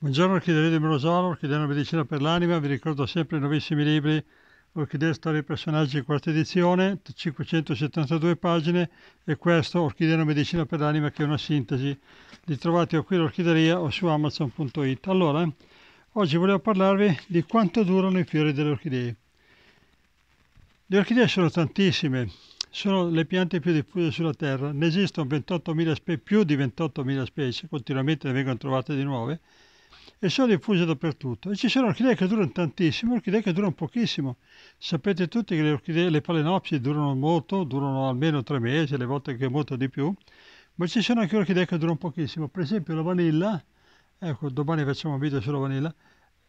Buongiorno Orchidea di Melosolo, Orchidea Medicina per l'Anima, vi ricordo sempre i nuovissimi libri Orchidea Storia e Personaggi, quarta edizione, 572 pagine e questo Orchidea Medicina per l'Anima che è una sintesi. Li trovate o qui all'orchideria o su amazon.it. Allora, oggi volevo parlarvi di quanto durano i fiori delle orchidee. Le orchidee sono tantissime, sono le piante più diffuse sulla Terra, ne esistono 28 più di 28.000 specie, continuamente ne vengono trovate di nuove e sono diffuse dappertutto. E ci sono orchidee che durano tantissimo orchidee che durano pochissimo. Sapete tutti che le orchidee, le palenopsi durano molto, durano almeno tre mesi, le volte che molto di più, ma ci sono anche orchidee che durano pochissimo. Per esempio la vanilla, ecco, domani facciamo un video sulla vanilla,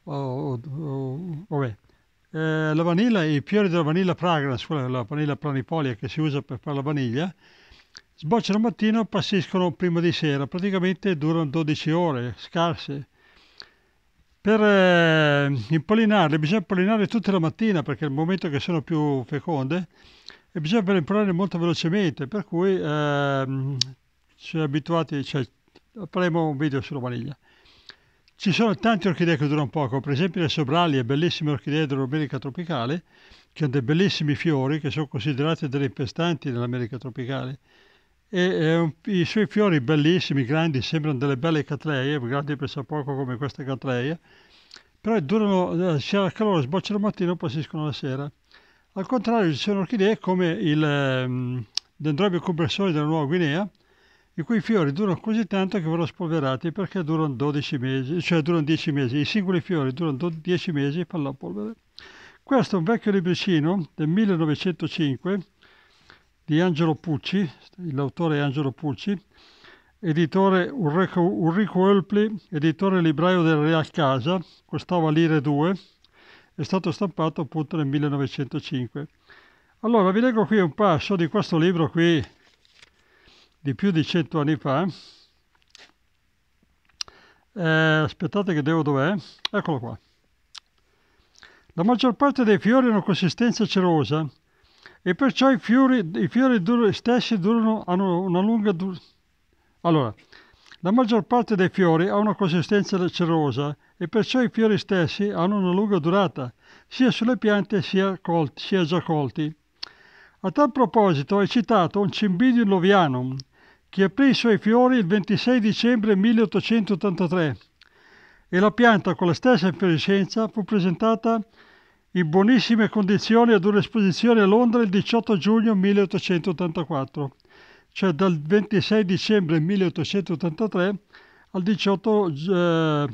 oh, oh, oh, eh, la vanilla, i fiori della vanilla fragrance, quella la vanilla planipolia che si usa per fare la vaniglia, sbocciano al mattino e passiscono prima di sera, praticamente durano 12 ore scarse, per eh, impollinarle bisogna impollinarle tutta la mattina perché è il momento che sono più feconde e bisogna impollinarle molto velocemente, per cui eh, siamo abituati, cioè, faremo un video sulla vaniglia. Ci sono tante orchidee che durano poco, per esempio le sobrali sobralie, bellissime orchidee dell'America tropicale, che hanno dei bellissimi fiori che sono considerati delle infestanti nell'America tropicale e, e ehm, un, i suoi fiori bellissimi, grandi, sembrano delle belle catreie, grandi pensa poco come queste catreie, però durano, eh, si calore, sbocciano mattina mattino, poi si la sera. Al contrario ci sono orchidee come il eh, dendrobio compressore della Nuova Guinea, i cui fiori durano così tanto che vanno spolverati perché durano 12 mesi, cioè durano 10 mesi, i singoli fiori durano 10 mesi e fanno la polvere. Questo è un vecchio libricino del 1905 di Angelo Pucci, l'autore Angelo Pucci, editore Ulrico, Ulrico Ölpli, editore libraio del Real Casa, costava lire 2, è stato stampato appunto nel 1905. Allora vi leggo qui un passo di questo libro qui di più di cento anni fa. Eh, aspettate che devo dov'è? Eccolo qua. La maggior parte dei fiori hanno consistenza cerosa, e perciò i fiori, i fiori dur- stessi durano, hanno una lunga durata. Allora, la maggior parte dei fiori ha una consistenza cerosa e perciò i fiori stessi hanno una lunga durata, sia sulle piante sia, colti, sia già colti. A tal proposito è citato un cimbidium lovianum, che aprì i suoi fiori il 26 dicembre 1883 e la pianta con la stessa infiorescenza fu presentata in buonissime condizioni ad un'esposizione a Londra il 18 giugno 1884, cioè dal 26 dicembre 1883 al 18 eh,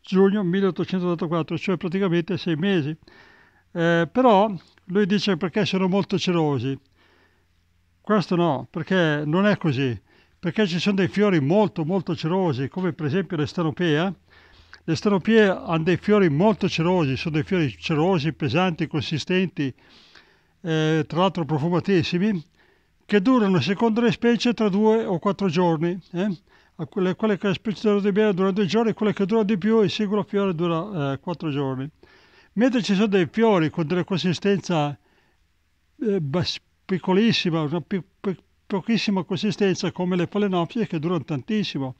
giugno 1884, cioè praticamente sei mesi. Eh, però lui dice perché sono molto gelosi. Questo no, perché non è così, perché ci sono dei fiori molto molto gelosi, come per esempio l'estanopea, le stropie hanno dei fiori molto cerosi, sono dei fiori cerosi, pesanti, consistenti, eh, tra l'altro profumatissimi, che durano, secondo le specie, tra due o quattro giorni. Eh? Quelle, quelle, che le specie durano di bene durano due giorni, quelle che durano di più, il singolo fiore dura eh, quattro giorni. Mentre ci sono dei fiori con della consistenza eh, bas- piccolissima, una pi- pi- pochissima consistenza, come le palenopsie, che durano tantissimo.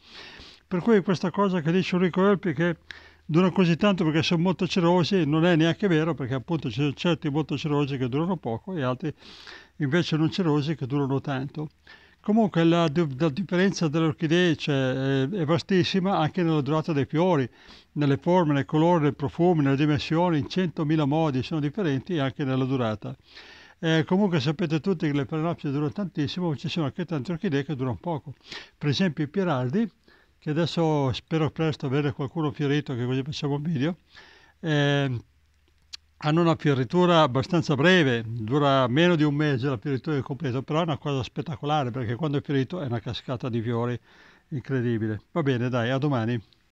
Per cui questa cosa che dice Enrico Elpi che dura così tanto perché sono molto cerosi non è neanche vero perché appunto ci sono certi molto cerosi che durano poco e altri invece non cerosi che durano tanto. Comunque la, la differenza delle orchidee cioè, eh, è, vastissima anche nella durata dei fiori, nelle forme, nei colori, nei profumi, nelle dimensioni, in centomila modi sono differenti anche nella durata. Eh, comunque sapete tutti che le paranopsi durano tantissimo, ma ci sono anche tante orchidee che durano poco. Per esempio i pirardi, che adesso spero presto avere qualcuno fiorito che così facciamo un video, eh, hanno una fioritura abbastanza breve, dura meno di un mese la fioritura del completo, però è una cosa spettacolare perché quando è fiorito è una cascata di fiori incredibile. Va bene, dai, a domani.